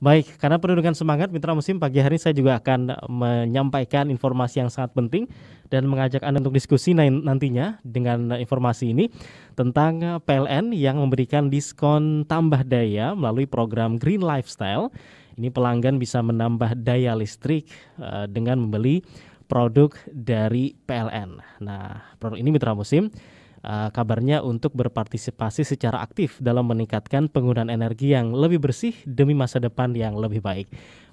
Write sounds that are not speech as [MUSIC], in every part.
Baik, karena penuh dengan semangat Mitra Musim pagi hari saya juga akan eh, menyampaikan informasi yang sangat penting dan mengajak Anda untuk diskusi nantinya dengan informasi ini tentang eh, PLN yang memberikan diskon tambah daya melalui program Green Lifestyle. Ini pelanggan bisa menambah daya listrik eh, dengan membeli produk dari PLN. Nah, produk ini Mitra Musim uh, kabarnya untuk berpartisipasi secara aktif dalam meningkatkan penggunaan energi yang lebih bersih demi masa depan yang lebih baik.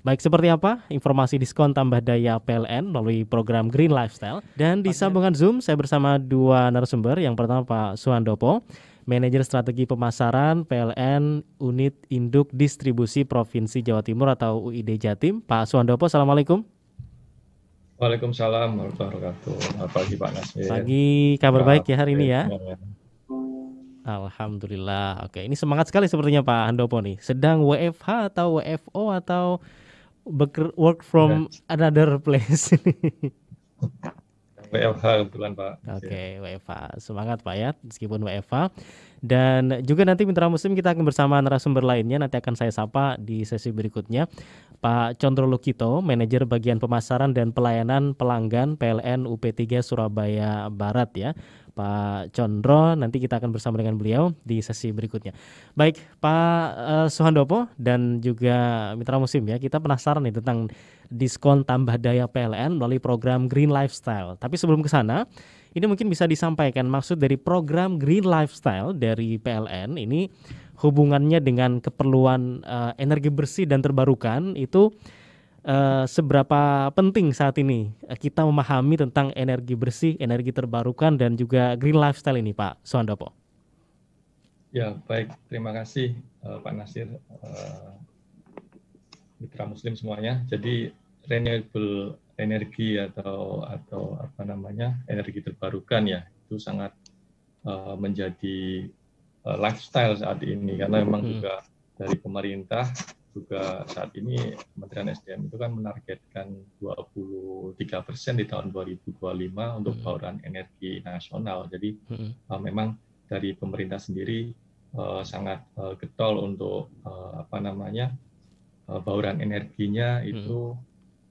Baik seperti apa informasi diskon tambah daya PLN melalui program Green Lifestyle dan di sambungan Zoom saya bersama dua narasumber. Yang pertama Pak Suhandopo, Manajer Strategi Pemasaran PLN Unit Induk Distribusi Provinsi Jawa Timur atau UID Jatim. Pak Suhandopo, Assalamualaikum. Waalaikumsalam warahmatullahi wabarakatuh. Selamat pagi Pak Nasir. Pagi, kabar baik ya hari ini ya. Alhamdulillah. Oke, ini semangat sekali sepertinya Pak Handopo nih. Sedang WFH atau WFO atau work from iya. another place. [LAUGHS] WFH kebetulan Pak. Oke, okay, WFH. Semangat Pak ya, meskipun WFH. Dan juga nanti mitra muslim kita akan bersama narasumber lainnya, nanti akan saya sapa di sesi berikutnya. Pak Condro Lukito, Manajer Bagian Pemasaran dan Pelayanan Pelanggan PLN UP3 Surabaya Barat ya. Pak Condro. Nanti kita akan bersama dengan beliau di sesi berikutnya. Baik, Pak uh, Suhandopo dan juga Mitra Musim ya, kita penasaran nih tentang diskon tambah daya PLN melalui program Green Lifestyle. Tapi sebelum ke sana, ini mungkin bisa disampaikan maksud dari program Green Lifestyle dari PLN ini hubungannya dengan keperluan uh, energi bersih dan terbarukan itu uh, seberapa penting saat ini eh, kita memahami tentang energi bersih, energi terbarukan dan juga green lifestyle ini, Pak Suandopo? Ya, baik. Terima kasih uh, Pak Nasir, uh, mitra Muslim semuanya. Jadi renewable energi atau atau apa namanya energi terbarukan ya itu sangat uh, menjadi uh, lifestyle saat ini karena memang hmm. juga dari pemerintah juga saat ini Kementerian SDM itu kan menargetkan 23 persen di tahun 2025 untuk hmm. bauran energi nasional. Jadi hmm. uh, memang dari pemerintah sendiri uh, sangat uh, getol untuk uh, apa namanya uh, bauran energinya hmm. itu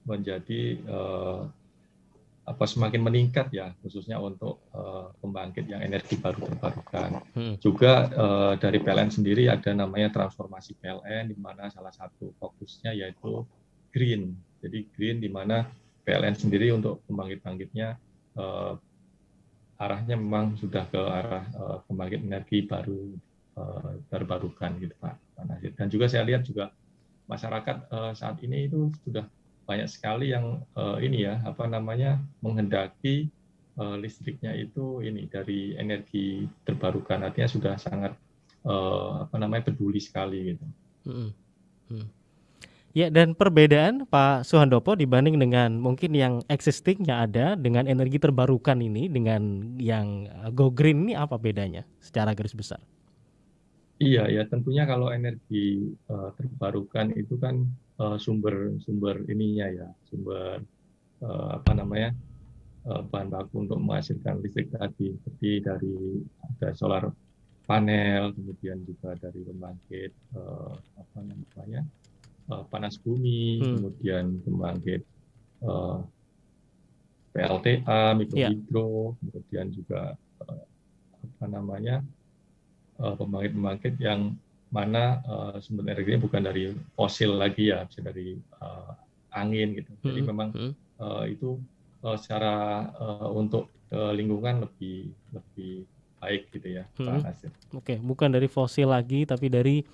menjadi uh, apa semakin meningkat ya khususnya untuk uh, pembangkit yang energi baru terbarukan. Hmm. Juga uh, dari PLN sendiri ada namanya transformasi PLN di mana salah satu fokusnya yaitu green. Jadi green di mana PLN sendiri untuk pembangkit-bangkitnya uh, eh, arahnya memang sudah ke arah uh, pembangkit energi baru uh, terbarukan gitu Pak. Dan juga saya lihat juga masyarakat uh, saat ini itu sudah banyak sekali yang uh, ini ya apa namanya menghendaki uh, listriknya itu ini dari energi terbarukan artinya sudah sangat uh, apa namanya peduli sekali gitu. Hmm. Hmm. Ya dan perbedaan Pak Suhandopo dibanding dengan mungkin yang existing yang ada dengan energi terbarukan ini dengan yang go green ini apa bedanya secara garis besar? Iya ya tentunya kalau energi uh, terbarukan itu kan sumber eh, sumber sumber ininya ya sumber uh, apa namanya uh, bahan baku untuk menghasilkan listrik tadi seperti dari ada solar panel kemudian juga dari pembangkit uh, apa namanya uh, panas bumi hmm. kemudian pembangkit uh, PLTA ya. mikrohidro yeah. kemudian juga uh, apa namanya pembangkit-pembangkit uh, yang mana uh, sumber energinya bukan dari fosil lagi ya, bisa dari uh, angin gitu. Jadi hmm. memang hmm. Uh, itu uh, secara uh, untuk uh, lingkungan lebih lebih baik gitu ya. Hmm. Oke, okay. bukan dari fosil lagi, tapi dari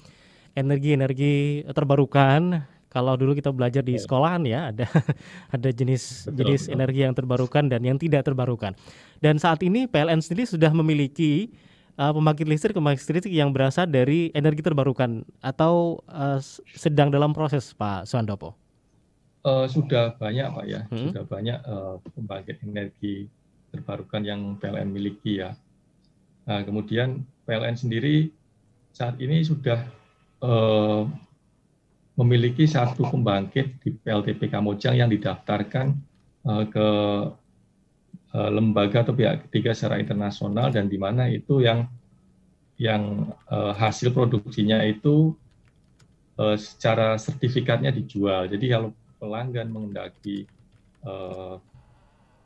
energi-energi terbarukan. Kalau dulu kita belajar di iya. sekolahan ya ada [LAUGHS] ada jenis betul, jenis betul. energi yang terbarukan dan yang tidak terbarukan. Dan saat ini PLN sendiri sudah memiliki uh, pembangkit listrik pembangkit listrik yang berasal dari energi terbarukan atau uh, sedang dalam proses Pak Suandopo? Uh, eh, sudah banyak Pak ya, hmm? sudah banyak uh, pembangkit energi terbarukan yang PLN miliki ya. Nah, kemudian PLN sendiri saat ini sudah uh, memiliki satu pembangkit di PLTP Kamojang yang didaftarkan uh, ke Eh, lembaga atau pihak ketiga secara internasional dan di mana itu yang yang uh, hasil produksinya itu uh, secara sertifikatnya dijual. Jadi kalau pelanggan mengendaki uh,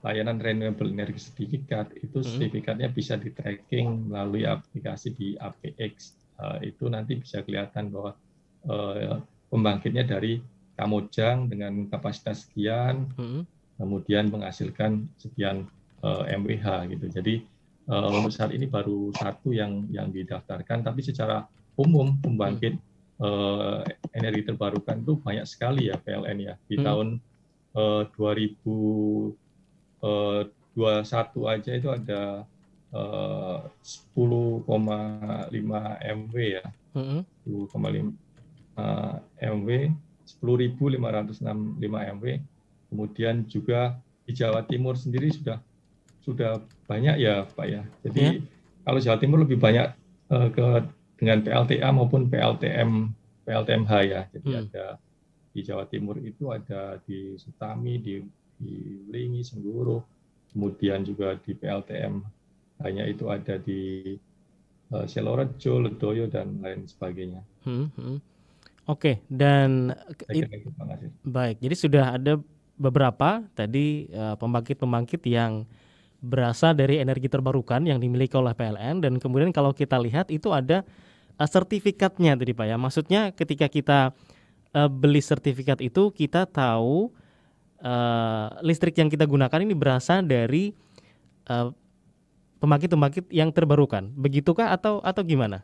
layanan renewable energy sertifikat itu hmm. sertifikatnya bisa di tracking melalui aplikasi di APX. Uh, itu nanti bisa kelihatan bahwa uh, pembangkitnya dari Kamojang dengan kapasitas sekian, hmm. kemudian menghasilkan sekian uh, eh, MWH gitu. Jadi uh, eh, untuk saat ini baru satu yang yang didaftarkan, tapi secara umum pembangkit uh, energi terbarukan itu banyak sekali ya PLN ya di hmm. tahun uh, 2021 aja itu ada uh, 10,5 MW ya, hmm. 10,5 uh, MW, 10.565 MW, kemudian juga di Jawa Timur sendiri sudah sudah banyak ya Pak ya. Jadi ya. kalau Jawa Timur lebih banyak uh, ke dengan PLTA maupun PLTM PLTMH ya. Jadi hmm. ada di Jawa Timur itu ada di Sutami, di, di Lingi, Sengguru, kemudian juga di PLTM hanya itu ada di uh, eh, Selorejo, Ledoyo dan lain sebagainya. Hmm, hmm. Oke, okay. dan it, gitu, baik. Jadi sudah ada beberapa tadi eh, pembangkit-pembangkit uh, yang berasal dari energi terbarukan yang dimiliki oleh PLN dan kemudian kalau kita lihat itu ada eh, sertifikatnya tadi Pak ya. Maksudnya ketika kita uh, beli sertifikat itu kita tahu uh, listrik yang kita gunakan ini berasal dari pembangkit pembangkit uh, yang terbarukan. Begitukah atau atau gimana?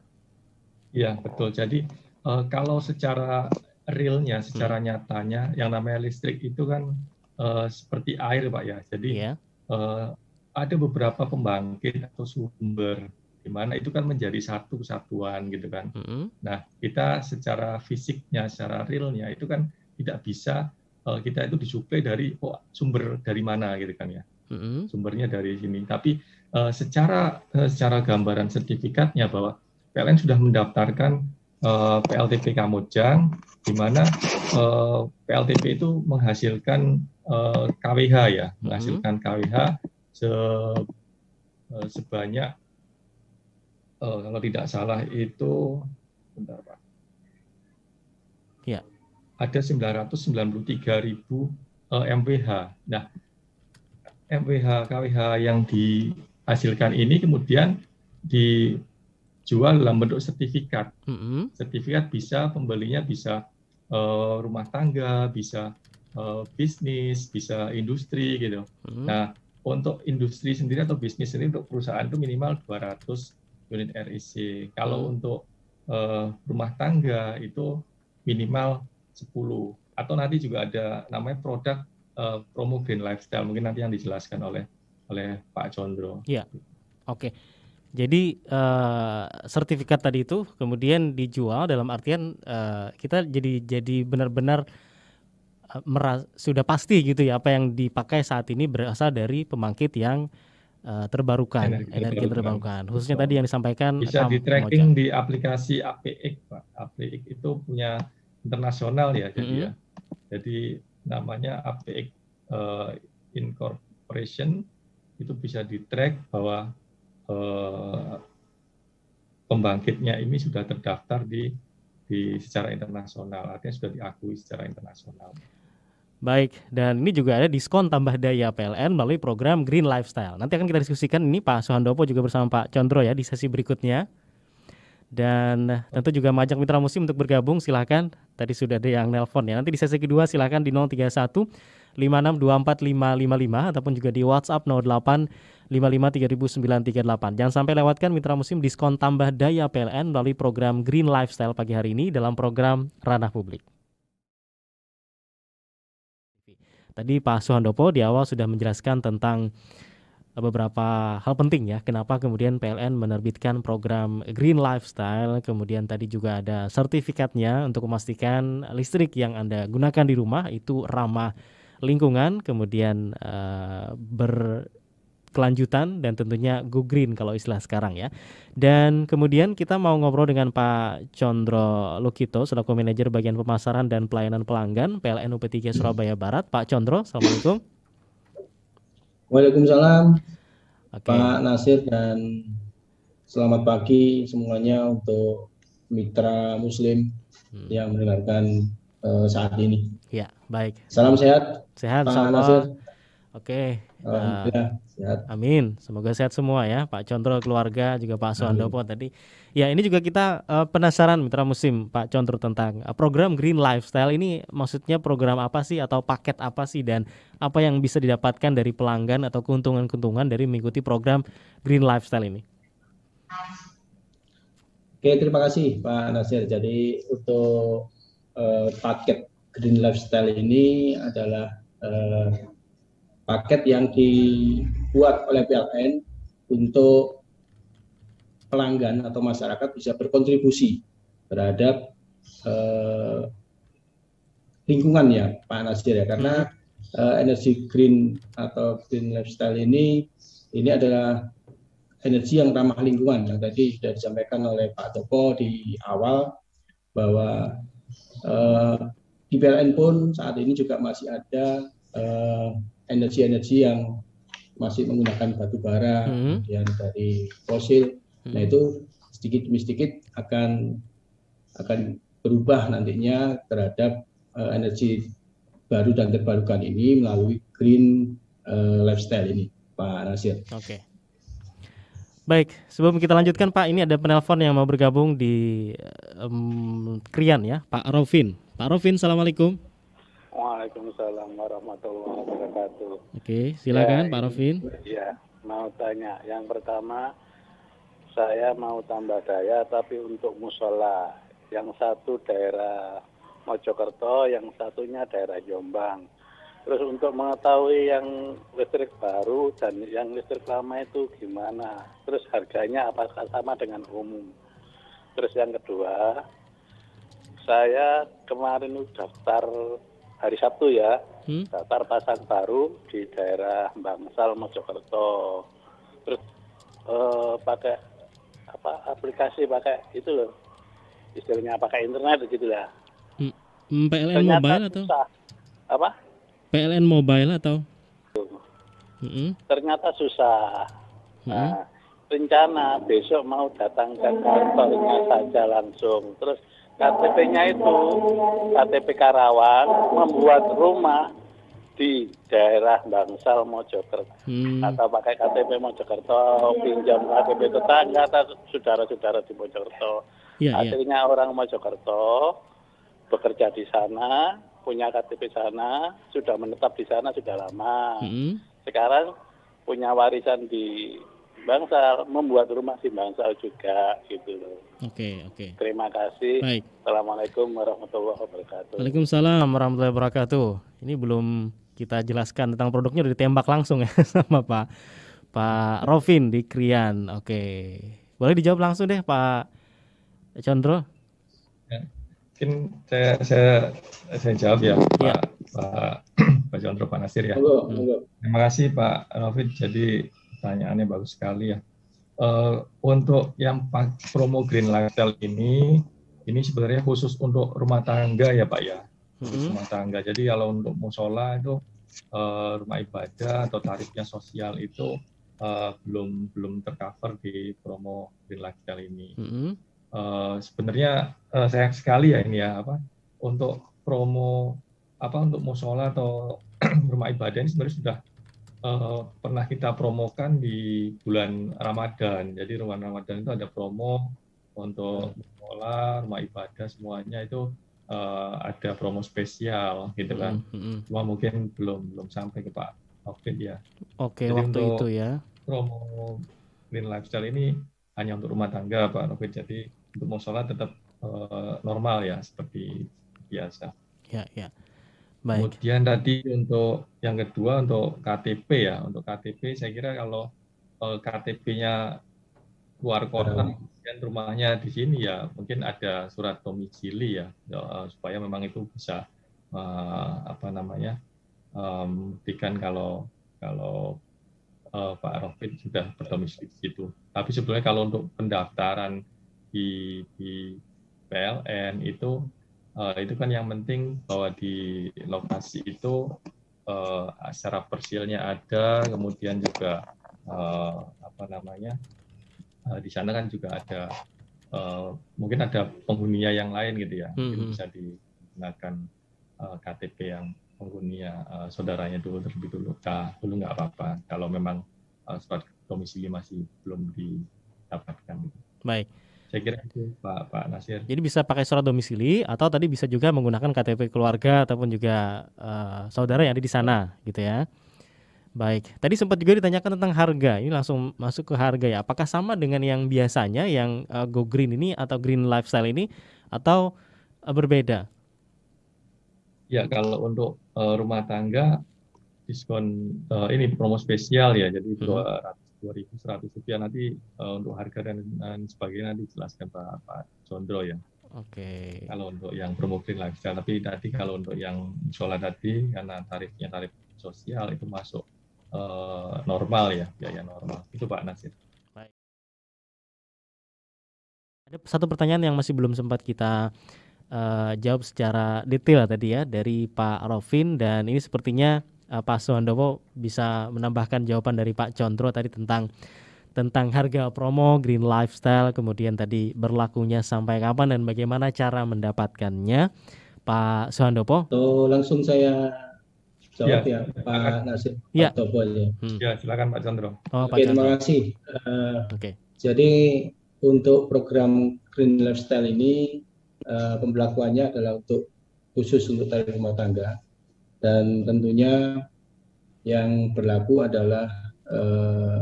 Iya, betul. Jadi uh, kalau secara realnya, hmm. secara hmm. nyatanya yang namanya listrik itu kan uh, seperti air, Pak ya. Jadi yeah. Iya ada beberapa pembangkit atau sumber di mana itu kan menjadi satu kesatuan gitu kan. Mm -hmm. Nah kita secara fisiknya, secara realnya itu kan tidak bisa uh, kita itu disuplai dari oh, sumber dari mana gitu kan ya. Mm -hmm. Sumbernya dari sini. Tapi uh, secara uh, secara gambaran sertifikatnya bahwa PLN sudah mendaftarkan uh, PLTP Kamojang, di mana uh, PLTP itu menghasilkan uh, KWH ya, menghasilkan KWH se, e, sebanyak e, kalau tidak salah itu bentar Pak. Ya. Ada 993 ribu uh, e, MPH. Nah, MPH KWH yang dihasilkan ini kemudian dijual dalam bentuk sertifikat. Mm -hmm. Sertifikat bisa pembelinya bisa uh, rumah tangga, bisa uh, bisnis, bisa industri gitu. Mm -hmm. Nah, untuk industri sendiri atau bisnis sendiri untuk perusahaan itu minimal 200 unit RIC. Kalau hmm. untuk uh, rumah tangga itu minimal 10 atau nanti juga ada namanya produk uh, eh, promo green lifestyle mungkin nanti yang dijelaskan oleh oleh Pak Condro. Iya. Oke. Okay. Jadi uh, sertifikat tadi itu kemudian dijual dalam artian uh, kita jadi jadi benar-benar Eh, meras, sudah pasti gitu ya apa yang dipakai saat ini berasal dari pembangkit yang uh, terbarukan energi, energi terbarukan. terbarukan khususnya so, tadi yang disampaikan bisa di tracking di aplikasi APX pak APX itu punya internasional ya jadi mm -hmm. ya jadi namanya APX uh, eh, Incorporation itu bisa di track bahwa uh, pembangkitnya ini sudah terdaftar di di secara internasional artinya sudah diakui secara internasional. Baik, dan ini juga ada diskon tambah daya PLN melalui program Green Lifestyle. Nanti akan kita diskusikan ini Pak Suhandopo juga bersama Pak Condro ya di sesi berikutnya. Dan tentu juga majak mitra musim untuk bergabung silahkan. Tadi sudah ada yang nelpon ya. Nanti di sesi kedua silahkan di 031 5624555 ataupun juga di WhatsApp 08 553938. Jangan sampai lewatkan mitra musim diskon tambah daya PLN melalui program Green Lifestyle pagi hari ini dalam program Ranah Publik. Tadi Pak Suhandopo di awal sudah menjelaskan tentang eh, beberapa hal penting ya kenapa kemudian PLN menerbitkan program Green Lifestyle kemudian tadi juga ada sertifikatnya untuk memastikan listrik yang Anda gunakan di rumah itu ramah lingkungan kemudian uh, ber kelanjutan dan tentunya go green kalau istilah sekarang ya. Dan kemudian kita mau ngobrol dengan Pak Chondro Lukito selaku manajer bagian pemasaran dan pelayanan pelanggan PLN UP3 Surabaya Barat. Pak Condro, Assalamualaikum. Waalaikumsalam. Okay. Pak Nasir dan selamat pagi semuanya untuk mitra muslim hmm. yang mendengarkan uh, saat ini. Ya, baik. Salam sehat. Sehat Pak Nasir. Oke. Alhamdulillah, nah, sehat. Amin. Semoga sehat semua ya, Pak Contro keluarga juga Pak Amin. tadi. Ya, ini juga kita uh, penasaran mitra musim Pak Contro tentang uh, program Green Lifestyle ini maksudnya program apa sih atau paket apa sih dan apa yang bisa didapatkan dari pelanggan atau keuntungan-keuntungan dari mengikuti program Green Lifestyle ini? Oke, terima kasih Pak Nasir. Jadi untuk uh, paket Green Lifestyle ini adalah paket yang dibuat oleh PLN untuk pelanggan atau masyarakat bisa berkontribusi terhadap eh, ya Pak Nasir ya karena hmm. eh, energi green atau green lifestyle ini ini adalah energi yang ramah lingkungan yang tadi sudah disampaikan oleh Pak Toko di awal bahwa eh, di PLN pun saat ini juga masih ada eh, energi-energi yang masih menggunakan batu bara, hmm. dari fosil. Hmm. Nah itu sedikit demi sedikit akan akan berubah nantinya terhadap uh, energi baru dan terbarukan ini melalui green uh, lifestyle ini, Pak Nasir. Oke. Okay. Baik, sebelum kita lanjutkan Pak, ini ada penelpon yang mau bergabung di um, Krian ya, Pak Rofin. Pak Rofin, Assalamualaikum. Waalaikumsalam warahmatullahi wabarakatuh. Oke, silakan ya, Pak Rofin. Iya, mau tanya. Yang pertama, saya mau tambah daya tapi untuk musola. Yang satu daerah Mojokerto, yang satunya daerah Jombang. Terus untuk mengetahui yang listrik baru dan yang listrik lama itu gimana? Terus harganya apakah sama dengan umum? Terus yang kedua, saya kemarin daftar hari Sabtu ya, daftar hmm? pasang baru di daerah Bangsal Mojokerto terus eh, pakai apa aplikasi pakai itu loh istilahnya pakai internet gitulah hmm, PLN Ternyata mobile atau susah. apa PLN mobile atau -hmm. hmm. ternyata susah hmm. Nah, -hmm. rencana besok mau datang ke kantornya saja langsung terus KTP-nya itu KTP Karawang membuat rumah di daerah Bangsal Mojokerto hmm. atau pakai KTP Mojokerto pinjam KTP tetangga atau saudara-saudara di Mojokerto ya, akhirnya ya. orang Mojokerto bekerja di sana punya KTP sana sudah menetap di sana sudah lama hmm. sekarang punya warisan di Bangsal, membuat rumah si Bangsal juga gitu loh. Oke, okay, oke. Okay. Terima kasih. Baik. Assalamualaikum warahmatullahi wabarakatuh. Waalaikumsalam warahmatullahi wabarakatuh. Ini belum kita jelaskan tentang produknya udah ditembak langsung ya [LAUGHS] sama Pak Pak Rovin di Krian. Oke. Okay. Boleh dijawab langsung deh Pak Chandra. Ya, mungkin saya saya saya jawab ya, Pak ya. Pak [CLEARS THROAT] Pak Chandra Pak Nasir ya. Halo, halo. Terima kasih Pak Rovin. Jadi pertanyaannya bagus sekali ya. Uh, untuk yang promo Green Lifestyle ini, ini sebenarnya khusus untuk rumah tangga ya Pak ya, khusus mm-hmm. rumah tangga. Jadi kalau untuk musola itu uh, rumah ibadah atau tarifnya sosial itu uh, belum belum tercover di promo Green Lifestyle ini. Uh, sebenarnya uh, sayang sekali ya ini ya apa untuk promo apa untuk musola atau [CLEARS THROAT] rumah ibadah ini sebenarnya sudah Eh, pernah kita promokan di bulan Ramadan. Jadi bulan Ramadan itu ada promo untuk sekolah, rumah ibadah semuanya itu uh, ada promo spesial gitu kan. Mm-hmm. Cuma mungkin belum belum sampai ke Pak Oke ya. Oke, okay, waktu itu ya. Promo green lifestyle ini hanya untuk rumah tangga Pak Oke. Jadi untuk musola tetap uh, normal ya seperti biasa. Ya, ya. Baik. Kemudian tadi untuk yang kedua untuk KTP ya, untuk KTP saya kira kalau eh, KTP-nya luar kota, dan rumahnya di sini ya mungkin ada surat domisili ya, ya eh, supaya memang itu bisa eh, apa namanya eh, buktikan kalau kalau eh, Pak Rofit sudah berdomisili di situ. Tapi sebenarnya kalau untuk pendaftaran di, di PLN itu uh, itu kan yang penting bahwa di lokasi itu uh, secara persilnya ada, kemudian juga uh, apa namanya uh, di sana kan juga ada uh, mungkin ada penghuninya yang lain gitu ya, mm -hmm. bisa digunakan uh, KTP yang penghuninya uh, saudaranya dulu terlebih dulu, nah, dulu nggak apa-apa kalau memang uh, surat domisili masih belum didapatkan. Baik. Saya kira itu Pak Pak Nasir. Jadi bisa pakai surat domisili atau tadi bisa juga menggunakan KTP keluarga ataupun juga uh, saudara yang ada di sana gitu ya. Baik, tadi sempat juga ditanyakan tentang harga. Ini langsung masuk ke harga ya. Apakah sama dengan yang biasanya yang uh, Go Green ini atau Green Lifestyle ini atau uh, berbeda? Ya, kalau untuk uh, rumah tangga diskon uh, ini promo spesial ya, jadi hmm. dua hmm. 2.100 rupiah nanti uh, untuk harga dan, dan sebagainya nanti jelaskan Pak, Pak Jondro ya. Oke. Okay. Kalau untuk yang promo lagi tapi tadi kalau untuk yang sholat tadi karena tarifnya tarif sosial itu masuk uh, normal ya, biaya normal. Itu Pak Nasir. Baik. Ada satu pertanyaan yang masih belum sempat kita uh, jawab secara detail tadi ya dari Pak Rovin dan ini sepertinya uh, Pak Suwandowo bisa menambahkan jawaban dari Pak Contro tadi tentang tentang harga promo green lifestyle kemudian tadi berlakunya sampai kapan dan bagaimana cara mendapatkannya Pak Suhandopo. So, langsung saya jawab ya, ya Pak Nasir ya. Pak Topo ya. Hmm. ya silakan Pak Chandra. Oh, Oke, Pak terima kasih. Uh, Oke. Okay. Jadi untuk program green lifestyle ini uh, pembelakuannya adalah untuk khusus untuk tarif rumah tangga dan tentunya yang berlaku adalah eh,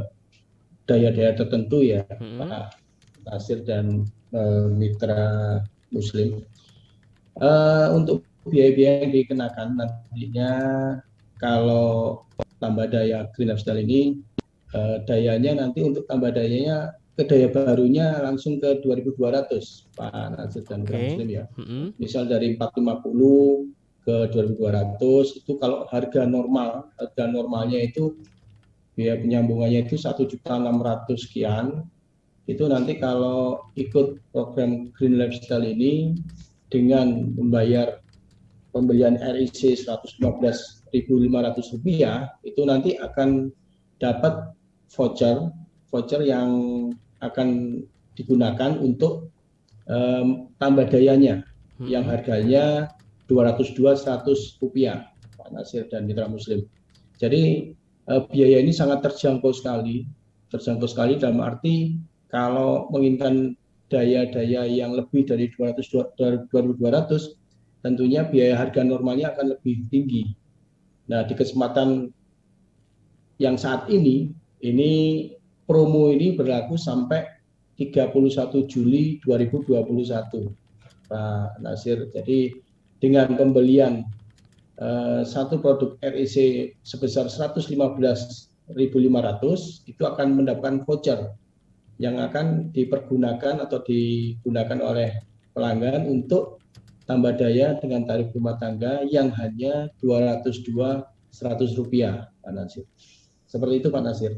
daya-daya tertentu ya hmm. Pak Nasir dan eh, mitra Muslim. Eh, untuk biaya-biaya yang dikenakan nantinya kalau tambah daya green lifestyle ini uh, dayanya nanti untuk tambah dayanya ke daya barunya langsung ke 2200 Pak Nasir dan okay. Muslim ya. -hmm. Misal dari 450 ke 2200 itu kalau harga normal harga normalnya itu biaya penyambungannya itu 1.600 sekian itu nanti kalau ikut program Green Lifestyle ini dengan membayar pembelian RIC 115.500 rupiah itu nanti akan dapat voucher voucher yang akan digunakan untuk um, tambah dayanya hmm. yang harganya 202 100 rupiah Pak Nasir dan Mitra Muslim. Jadi eh, biaya ini sangat terjangkau sekali, terjangkau sekali dalam arti kalau menginginkan daya-daya yang lebih dari 200 2.200 tentunya biaya harga normalnya akan lebih tinggi. Nah, di kesempatan yang saat ini ini promo ini berlaku sampai 31 Juli 2021. Pak Nasir. Jadi dengan pembelian uh, satu produk REC sebesar 115.500 itu akan mendapatkan voucher yang akan dipergunakan atau digunakan oleh pelanggan untuk tambah daya dengan tarif rumah tangga yang hanya 202 100 rupiah Pak Nasir. Seperti itu Pak Nasir.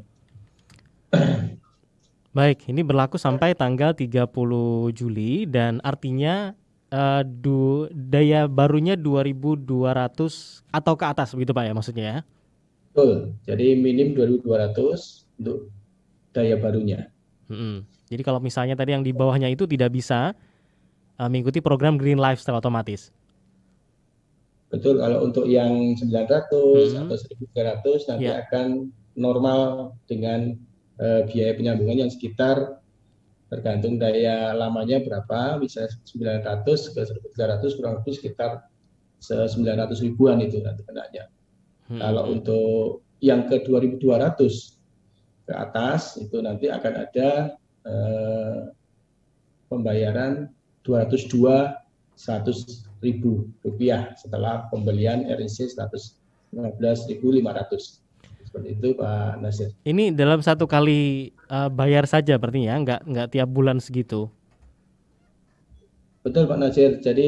Baik, ini berlaku sampai tanggal 30 Juli dan artinya uh, du, daya barunya 2200 atau ke atas begitu Pak ya maksudnya ya? Betul. Jadi minim 2200 untuk daya barunya. Hmm. Jadi kalau misalnya tadi yang di bawahnya itu tidak bisa uh, mengikuti program Green Lifestyle otomatis. Betul. Kalau untuk yang 900 hmm. atau 1300 nanti yeah. akan normal dengan uh, biaya penyambungan yang sekitar tergantung daya lamanya berapa, bisa 900 ke 1300 kurang lebih sekitar 900 ribuan itu nanti kenanya. Hmm. Kalau untuk yang ke 2200 ke atas itu nanti akan ada eh, pembayaran 202 100 ribu rupiah setelah pembelian RNC 115.500 seperti itu Pak Nasir. Ini dalam satu kali uh, bayar saja berarti ya, nggak nggak tiap bulan segitu. Betul Pak Nasir. Jadi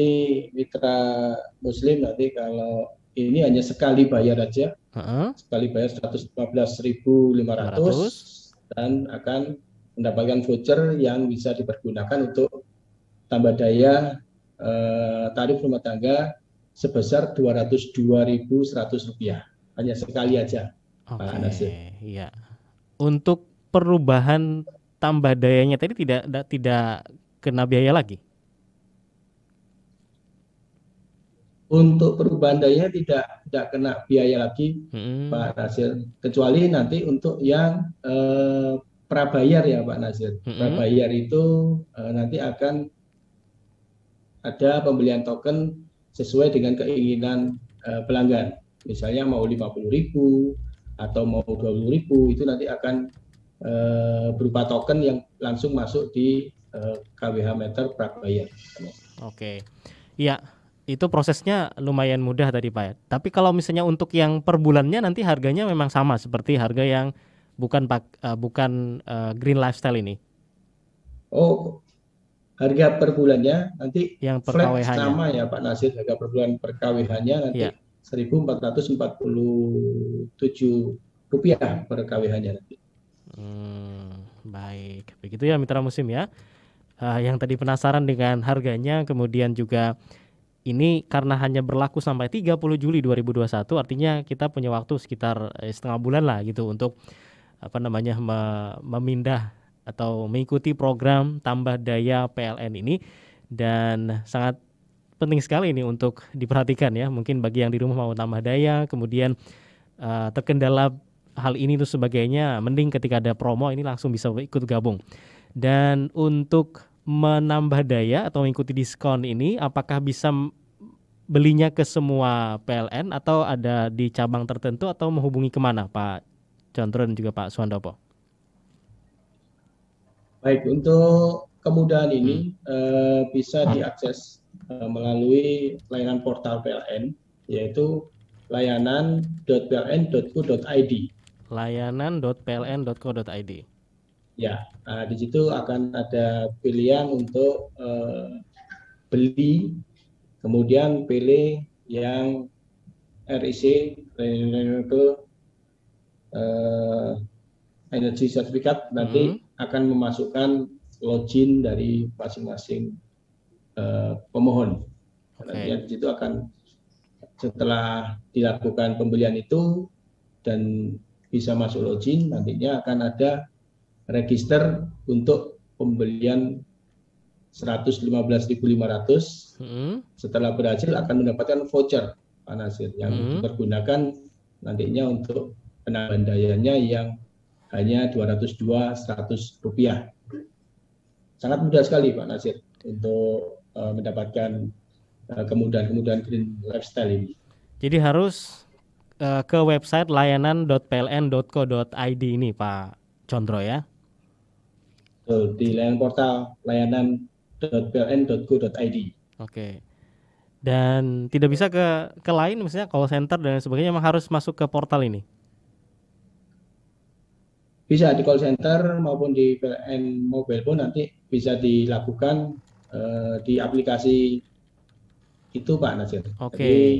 mitra Muslim nanti kalau ini hanya sekali bayar aja, uh-huh. sekali bayar 115.500 dan akan mendapatkan voucher yang bisa dipergunakan untuk tambah daya eh, tarif rumah tangga sebesar rp rupiah hanya sekali aja. Oke. Okay. Iya. Untuk perubahan tambah dayanya tadi tidak tidak kena biaya lagi. Untuk perubahan dayanya tidak tidak kena biaya lagi, hmm. Pak Nasir. Kecuali nanti untuk yang eh, prabayar ya Pak Nasir. Hmm. Prabayar itu eh, nanti akan ada pembelian token sesuai dengan keinginan eh, pelanggan. Misalnya mau puluh ribu, atau mau 20 ribu itu nanti akan e, berupa token yang langsung masuk di e, eh, KWH meter prabayar. Oke, iya itu prosesnya lumayan mudah tadi Pak. Ya. Tapi kalau misalnya untuk yang per bulannya nanti harganya memang sama seperti harga yang bukan pak eh, bukan uh, green lifestyle ini. Oh, harga per bulannya nanti yang per flat sama ya Pak Nasir harga per bulan per KWH-nya nanti ya. 1.447 rupiah per KWH-nya nanti. Hmm, baik, begitu ya mitra musim ya. Uh, yang tadi penasaran dengan harganya, kemudian juga ini karena hanya berlaku sampai 30 Juli 2021, artinya kita punya waktu sekitar eh, setengah bulan lah gitu untuk apa namanya memindah atau mengikuti program tambah daya PLN ini dan sangat penting sekali ini untuk diperhatikan ya. Mungkin bagi yang di rumah mau tambah daya, kemudian uh, terkendala hal ini dan sebagainya, mending ketika ada promo ini langsung bisa ikut gabung. Dan untuk menambah daya atau mengikuti diskon ini, apakah bisa belinya ke semua PLN atau ada di cabang tertentu atau menghubungi kemana Pak Chandra dan juga Pak Suandopo? Baik, untuk kemudahan ini hmm. uh, bisa diakses Eh, melalui layanan portal PLN yaitu layanan.pln.co.id. layanan.pln.co.id. Ya, nah, di situ akan ada pilihan untuk eh, beli, kemudian pilih yang RIC renewable eh, energy certificate nanti hmm. akan memasukkan login dari masing-masing Eh, pemohon. Okay. Nanti di akan setelah dilakukan pembelian itu dan bisa masuk login nantinya akan ada register untuk pembelian 115.500 hmm. setelah berhasil akan mendapatkan voucher panasir yang hmm. dipergunakan nantinya untuk penambahan dayanya yang hanya 202 100 rupiah sangat mudah sekali Pak Nasir untuk Eh, mendapatkan eh, kemudahan-kemudahan green lifestyle ini. Jadi harus eh, ke website layanan.pln.co.id ini Pak Condro ya? Betul, di layanan portal layanan.pln.co.id. Oke. Dan tidak bisa ke ke lain misalnya call center dan sebagainya memang harus masuk ke portal ini. Bisa di call center maupun di PLN mobile pun nanti bisa dilakukan Eh, di aplikasi itu Pak Nasir. Oke. Okay.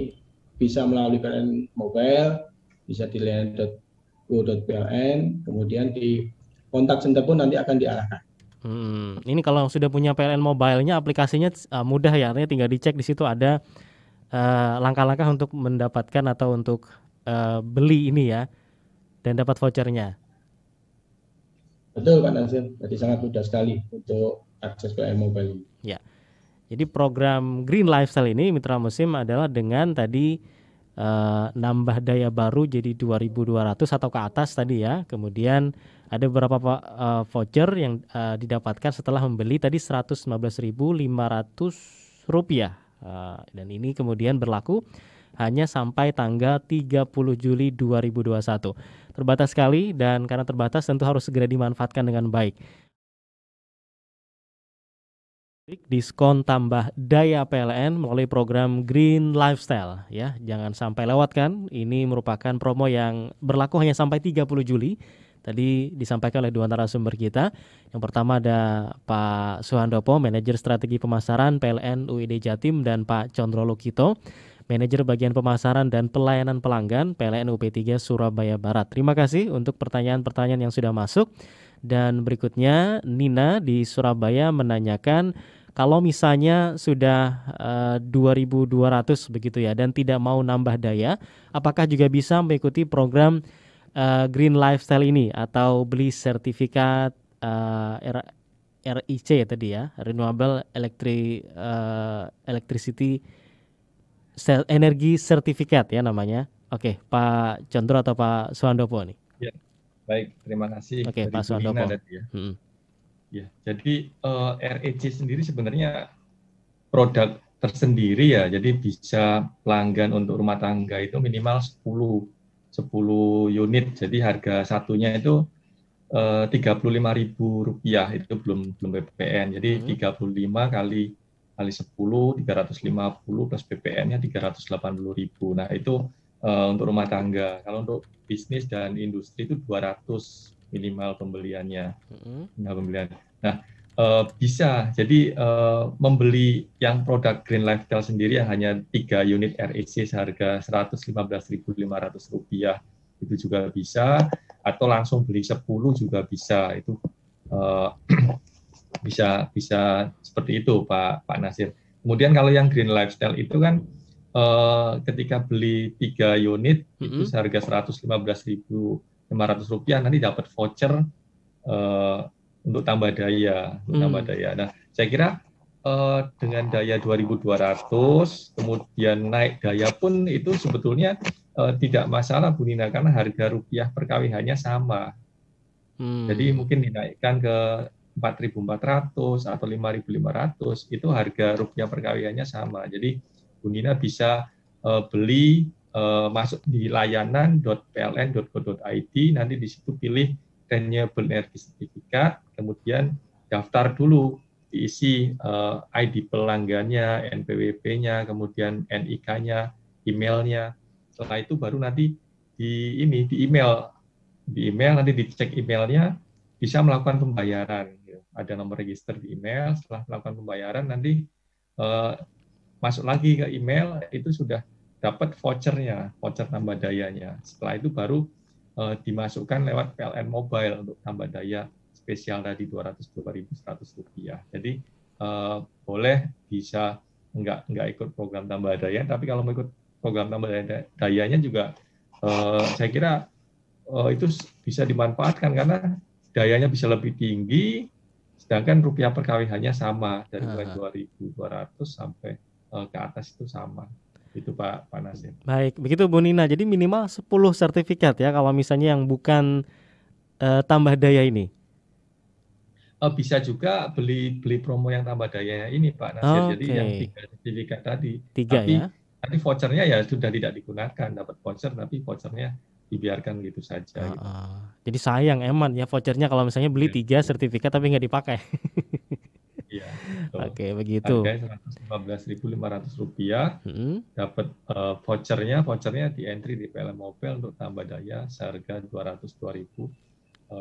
bisa melalui PLN Mobile, bisa di lain.go.pln, kemudian di kontak center pun nanti akan diarahkan. Hmm, ini kalau sudah punya PLN Mobile-nya aplikasinya eh, mudah ya, artinya tinggal dicek di situ ada eh, langkah-langkah uh, untuk mendapatkan atau untuk uh, beli ini ya dan dapat vouchernya. Betul Pak Nasir, jadi sangat mudah sekali untuk akses ke mobile. Ya. Jadi program Green Lifestyle ini mitra musim adalah dengan tadi uh, nambah daya baru jadi 2200 atau ke atas tadi ya. Kemudian ada beberapa uh, voucher yang uh, didapatkan setelah membeli tadi 115.500 rupiah. Uh, dan ini kemudian berlaku hanya sampai tanggal 30 Juli 2021. Terbatas sekali dan karena terbatas tentu harus segera dimanfaatkan dengan baik diskon tambah daya PLN melalui program Green Lifestyle ya. Jangan sampai lewatkan. Ini merupakan promo yang berlaku hanya sampai 30 Juli. Tadi disampaikan oleh dua narasumber kita. Yang pertama ada Pak Suhandopo, Manajer Strategi Pemasaran PLN UID Jatim dan Pak Condro Lukito, Manajer Bagian Pemasaran dan Pelayanan Pelanggan PLN UP3 Surabaya Barat. Terima kasih untuk pertanyaan-pertanyaan yang sudah masuk. Dan berikutnya Nina di Surabaya menanyakan kalau misalnya sudah uh, eh, 2200 begitu ya dan tidak mau nambah daya, apakah juga bisa mengikuti program uh, Green Lifestyle ini atau beli sertifikat uh, eh, RIC ya tadi ya, Renewable Electri uh, Electricity Energy Sertifikat ya namanya. Oke, okay, Pak Chandra atau Pak Suandopo nih. Ya, baik, terima kasih. Oke, okay, Pak Suandopo. Hmm. Ya, jadi uh, eh, REC sendiri sebenarnya produk tersendiri ya. Jadi bisa pelanggan untuk rumah tangga itu minimal 10 10 unit. Jadi harga satunya itu eh, hmm. tiga puluh lima rupiah itu belum belum BPN jadi hmm. 35 kali kali 10 350 plus BPN-nya 380.000. nah itu uh, untuk rumah tangga kalau untuk bisnis dan industri itu 200 minimal pembeliannya mm-hmm. minimal pembelian nah uh, bisa jadi uh, membeli yang produk Green Lifestyle sendiri ya, hanya tiga unit REC seharga Rp115.500 itu juga bisa atau langsung beli 10 juga bisa itu uh, [CLEARS THROAT] bisa bisa seperti itu Pak Pak Nasir kemudian kalau yang Green Lifestyle itu kan uh, ketika beli tiga unit mm -hmm. itu seharga 115.000 ribu 500 rupiah nanti dapat voucher uh, untuk tambah daya, untuk hmm. tambah daya. Nah, saya kira uh, dengan daya 2200 kemudian naik daya pun itu sebetulnya uh, tidak masalah Bu Nina karena harga rupiah per KWH-nya sama. Hmm. Jadi mungkin dinaikkan ke 4.400 atau 5.500 itu harga rupiah per KWH-nya sama. Jadi Bu Nina bisa uh, beli Eh, masuk di layanan.pln.go.id nanti di situ pilih renewable energy sertifikat kemudian daftar dulu diisi eh, ID pelanggannya, NPWP-nya, kemudian NIK-nya, emailnya. Setelah itu baru nanti di ini di email, di email nanti dicek emailnya bisa melakukan pembayaran. Ada nomor register di email. Setelah melakukan pembayaran nanti eh, masuk lagi ke email itu sudah dapat vouchernya, voucher tambah dayanya. Setelah itu baru eh, dimasukkan lewat PLN Mobile untuk tambah daya spesial tadi 202.100 rupiah. Jadi eh, boleh bisa nggak nggak ikut program tambah daya, tapi kalau mau ikut program tambah daya, dayanya juga eh, saya kira eh, itu bisa dimanfaatkan karena dayanya bisa lebih tinggi, sedangkan rupiah per KWH-nya sama dari mulai 2.200 sampai eh, ke atas itu sama itu Pak Nasir. Baik, begitu Bu Nina. Jadi minimal 10 sertifikat ya kalau misalnya yang bukan uh, tambah daya ini. Uh, bisa juga beli beli promo yang tambah daya ini Pak Nasir. Oh, Jadi yang tiga sertifikat tadi. Tiga tapi, ya. Tapi vouchernya ya sudah tidak digunakan, dapat voucher tapi vouchernya dibiarkan gitu saja. Uh, gitu. Ah. jadi sayang eman ya vouchernya kalau misalnya beli iya. tiga sertifikat tapi nggak dipakai. [LAUGHS] Iya. Oke, okay, begitu. Harganya 115.500 rupiah. Hmm. Dapat uh, vouchernya, vouchernya di entry di PLN Mobile untuk tambah daya seharga 202.100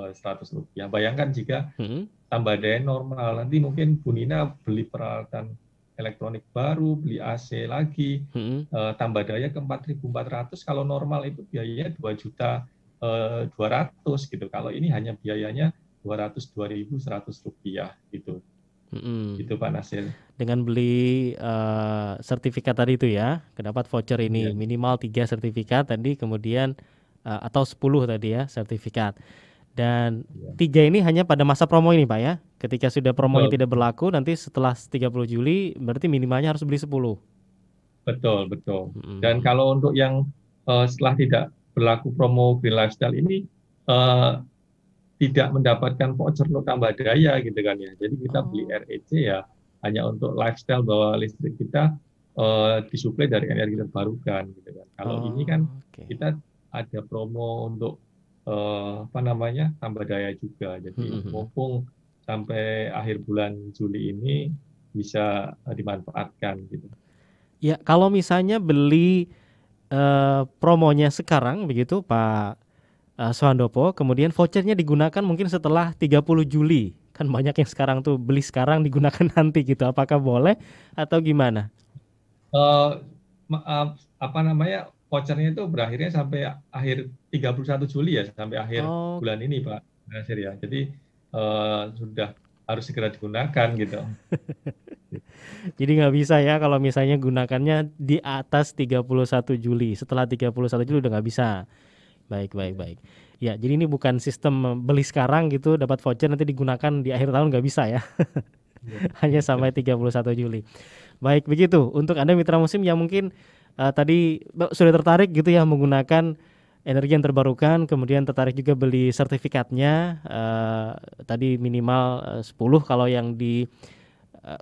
eh, rupiah. Bayangkan jika hmm. tambah daya normal, nanti mungkin Bu Nina beli peralatan elektronik baru, beli AC lagi, hmm. uh, tambah daya ke 4.400 kalau normal itu biayanya 2 juta uh, 200 gitu. Kalau ini hanya biayanya 202.100 rupiah gitu. Mm-hmm. Itu Pak Nasir. Dengan beli uh, sertifikat tadi itu ya, kedapat voucher ini yeah. minimal tiga sertifikat tadi, kemudian uh, atau 10 tadi ya sertifikat. Dan iya. tiga ini hanya pada masa promo ini Pak ya. Ketika sudah promo yang tidak berlaku, nanti setelah 30 Juli berarti minimalnya harus beli 10. Betul, betul. Mm-hmm. Dan kalau untuk yang uh, setelah tidak berlaku promo Green Lifestyle ini, uh, tidak mendapatkan voucher untuk tambah daya gitu kan ya. Jadi kita beli oh. REC ya hanya untuk lifestyle bahwa listrik kita uh, disuplai dari energi terbarukan gitu kan. Kalau oh, ini kan oh, okay. kita ada promo untuk uh, apa namanya tambah daya juga. Jadi mm mumpung sampai akhir bulan Juli ini bisa eh, dimanfaatkan gitu. Ya, kalau misalnya beli uh, promonya sekarang begitu Pak uh, eh, Soandopo. Kemudian vouchernya digunakan mungkin setelah 30 Juli. Kan banyak yang sekarang tuh beli sekarang digunakan [LAUGHS] nanti gitu. Apakah boleh atau gimana? Uh, eh, maaf, eh, apa namanya vouchernya itu berakhirnya sampai akhir 31 Juli ya sampai akhir oh. bulan ini Pak Nasir ya. Jadi uh, sudah harus segera digunakan gitu. [LAUGHS] Jadi nggak bisa ya kalau misalnya gunakannya di atas 31 Juli. Setelah 31 Juli udah nggak bisa. Baik, baik, baik. Ya, jadi ini bukan sistem beli sekarang gitu dapat voucher nanti digunakan di akhir tahun nggak bisa ya. [LAUGHS] Hanya sampai 31 Juli. Baik, begitu. Untuk Anda mitra musim yang mungkin uh, tadi sudah tertarik gitu ya menggunakan energi yang terbarukan, kemudian tertarik juga beli sertifikatnya uh, tadi minimal eh, uh, 10 kalau yang di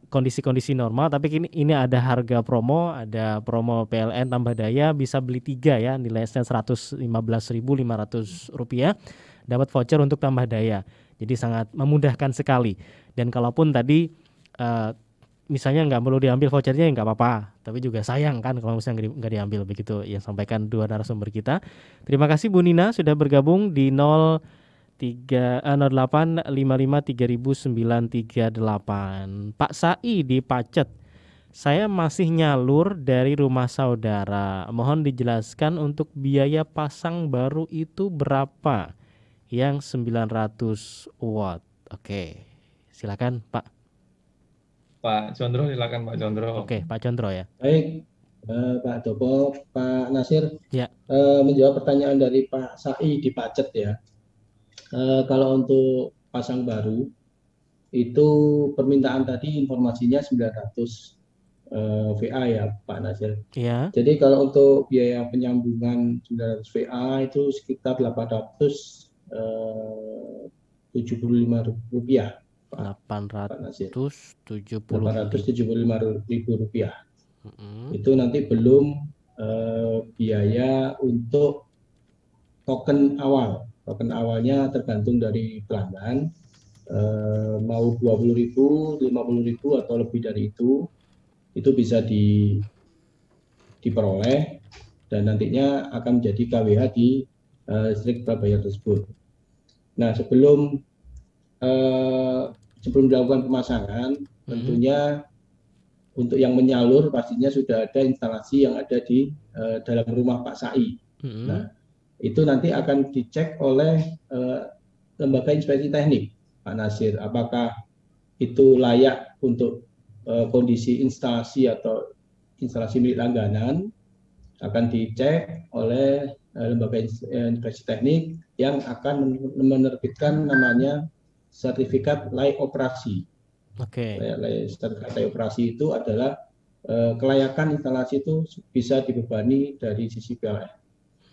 kondisi-kondisi normal tapi kini ini ada harga promo ada promo PLN tambah daya bisa beli tiga ya nilai nilainya ratus rupiah dapat voucher untuk tambah daya jadi sangat memudahkan sekali dan kalaupun tadi uh, misalnya nggak perlu diambil vouchernya ya nggak apa-apa tapi juga sayang kan kalau misalnya nggak diambil begitu yang sampaikan dua narasumber kita terima kasih Bu Nina sudah bergabung di 0 tiga eh, sembilan tiga delapan Pak Sai di Pacet. Saya masih nyalur dari rumah saudara. Mohon dijelaskan untuk biaya pasang baru itu berapa? Yang sembilan ratus watt. Oke. Silakan, Pak. Pak Condro silakan Pak Condro. Oke, Pak Condro ya. Baik. Eh, Pak Dopo, Pak Nasir, ya. Eh, menjawab pertanyaan dari Pak Sai di Pacet ya e, kalau untuk pasang baru itu permintaan tadi informasinya 900 uh, VA ya Pak Nasir. Iya. Jadi kalau untuk biaya penyambungan 900 VA itu sekitar 875 eh, rupiah. Pak, 800 75 875 ribu rupiah. Mm -hmm. Itu nanti belum uh, biaya untuk token awal. Token awalnya tergantung dari pelanggan, e, mau 20 ribu, 50 ribu atau lebih dari itu, itu bisa di, diperoleh dan nantinya akan menjadi KWH di e, listrik prabayar tersebut. Nah sebelum e, sebelum dilakukan pemasangan, mm -hmm. tentunya untuk yang menyalur pastinya sudah ada instalasi yang ada di e, dalam rumah Pak Sai. Mm -hmm. Nah, itu nanti akan dicek oleh eh, lembaga inspeksi teknik, Pak Nasir, apakah itu layak untuk eh, kondisi instalasi atau instalasi milik langganan akan dicek oleh eh, lembaga eh, inspeksi teknik yang akan menerbitkan namanya sertifikat layak operasi. Oke. Okay. Sertifikat layak operasi itu adalah eh, kelayakan instalasi itu bisa dibebani dari sisi PLN.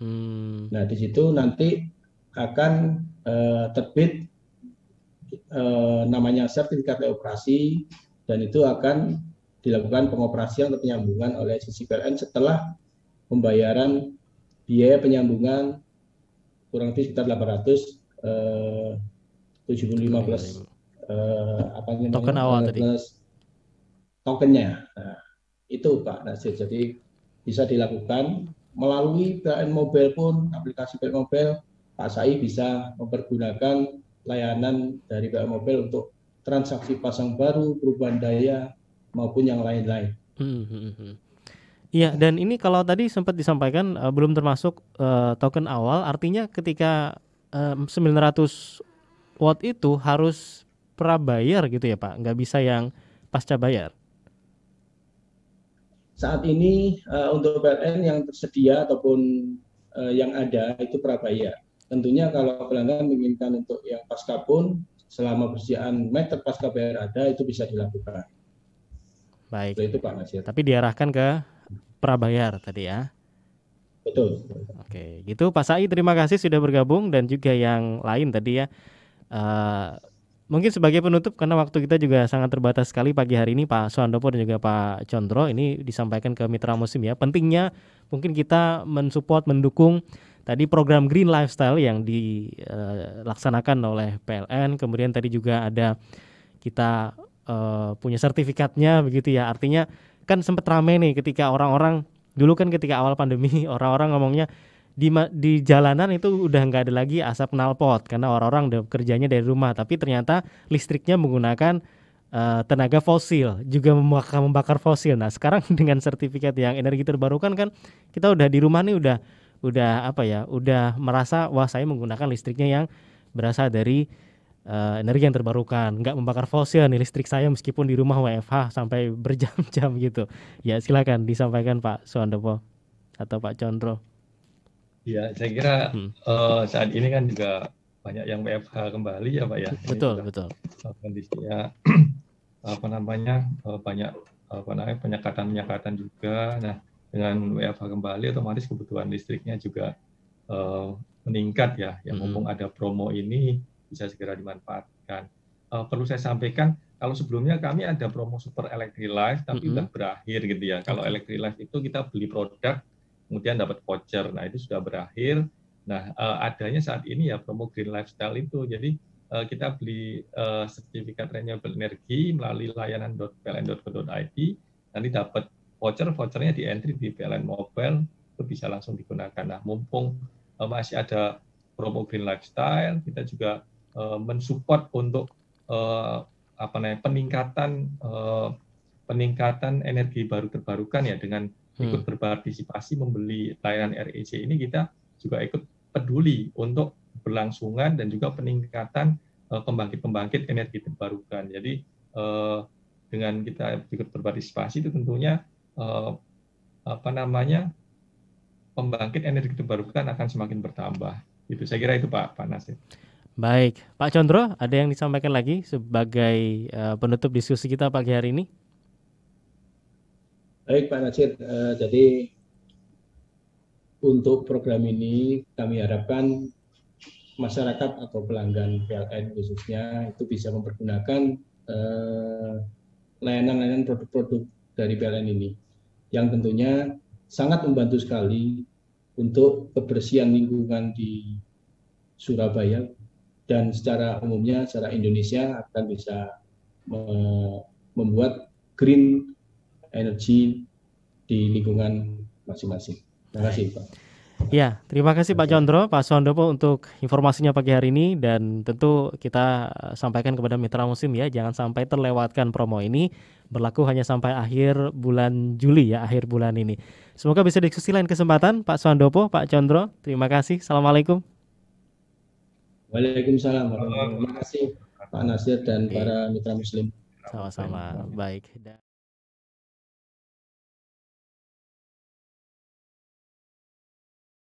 Hmm. Nah, di situ nanti akan uh, terbit uh, namanya sertifikat operasi dan itu akan dilakukan pengoperasian atau penyambungan oleh sisi PLN setelah pembayaran biaya penyambungan kurang lebih sekitar 800 eh, plus uh, apa namanya token awal tadi tokennya nah, itu Pak Nasir jadi bisa dilakukan melalui PLN Mobile pun aplikasi PLN Mobile Pak Sai bisa mempergunakan layanan dari PLN Mobile untuk transaksi pasang baru, perubahan daya maupun yang lain-lain. Hmm, hmm, hmm. Iya, -lain. dan ini kalau tadi sempat disampaikan uh, belum termasuk uh, token awal, artinya ketika uh, eh, 900 watt itu harus prabayar gitu ya Pak, nggak bisa yang pasca bayar saat ini uh, untuk PLN yang tersedia ataupun uh, yang ada itu Prabaya. Tentunya kalau pelanggan menginginkan untuk yang pasca pun selama persediaan meter pasca bayar ada itu bisa dilakukan. Baik. Itu Pak Nasir. Tapi diarahkan ke Prabayar tadi ya. Betul. Oke, gitu Pak Sai terima kasih sudah bergabung dan juga yang lain tadi ya. Uh, Mungkin sebagai penutup karena waktu kita juga sangat terbatas sekali pagi hari ini Pak Suandopo dan juga Pak Condro ini disampaikan ke mitra musim ya. Pentingnya mungkin kita mensupport mendukung tadi program Green Lifestyle yang dilaksanakan eh, oleh PLN, kemudian tadi juga ada kita eh, punya sertifikatnya begitu ya. Artinya kan sempat ramai nih ketika orang-orang dulu kan ketika awal pandemi [LAUGHS] orang-orang ngomongnya di di jalanan itu udah nggak ada lagi asap knalpot karena orang-orang udah kerjanya dari rumah tapi ternyata listriknya menggunakan uh, tenaga fosil juga membakar membakar fosil nah sekarang [LAUGHS] dengan sertifikat yang energi terbarukan kan kita udah di rumah nih udah udah apa ya udah merasa wah saya menggunakan listriknya yang berasal dari uh, energi yang terbarukan nggak membakar fosil nih listrik saya meskipun di rumah WFH sampai [LAUGHS] berjam-jam gitu ya silakan disampaikan Pak Suandopo atau Pak Condro Ya, saya kira hmm. uh, saat ini kan juga banyak yang WFH kembali ya Pak ya. Betul, ini betul. Eh, kondisinya [CLEARS THROAT] apa namanya eh, banyak apa namanya penyekatan-penyekatan juga. Nah, dengan WFH kembali otomatis kebutuhan listriknya juga uh, meningkat ya. Yang hmm. mumpung ada promo ini bisa segera dimanfaatkan. Uh, perlu saya sampaikan kalau sebelumnya kami ada promo Super Electric Life tapi mm -hmm. berakhir gitu ya. Kalau Electric Life itu kita beli produk kemudian dapat voucher. Nah, itu sudah berakhir. Nah, eh, adanya saat ini ya promo Green Lifestyle itu. Jadi eh, kita beli eh, sertifikat renewable energi melalui layanan layanan.pln.co.id nanti dapat voucher vouchernya di entry di PLN Mobile itu bisa langsung digunakan. Nah, mumpung masih ada promo Green Lifestyle, kita juga mensupport untuk apa namanya peningkatan peningkatan energi baru terbarukan ya dengan ikut hmm. berpartisipasi membeli layanan REC ini kita juga ikut peduli untuk berlangsungan dan juga peningkatan eh, pembangkit-pembangkit uh, energi terbarukan. Jadi uh, dengan kita ikut berpartisipasi itu tentunya uh, apa namanya pembangkit energi terbarukan akan semakin bertambah. Itu saya kira itu Pak Pak Nasir. Baik, Pak Condro, ada yang disampaikan lagi sebagai uh, penutup diskusi kita pagi hari ini? Baik Pak Nasir, eh, jadi untuk program ini kami harapkan masyarakat atau pelanggan PLN khususnya itu bisa mempergunakan layanan eh, layanan-layanan produk-produk dari PLN ini yang tentunya sangat membantu sekali untuk kebersihan lingkungan di Surabaya dan secara umumnya secara Indonesia akan bisa eh, membuat green energi di lingkungan masing-masing. Terima kasih Pak. Ya, terima kasih Pak Condro, Pak Sondopo untuk informasinya pagi hari ini dan tentu kita eh, sampaikan kepada mitra musim ya, jangan sampai terlewatkan promo ini berlaku hanya sampai akhir bulan Juli ya, akhir bulan ini. Semoga bisa diskusi lain kesempatan Pak Sondopo, Pak Condro. Terima kasih. Assalamualaikum. Waalaikumsalam. Terima kasih Pak Nasir dan para mitra muslim. Sama-sama. Baik.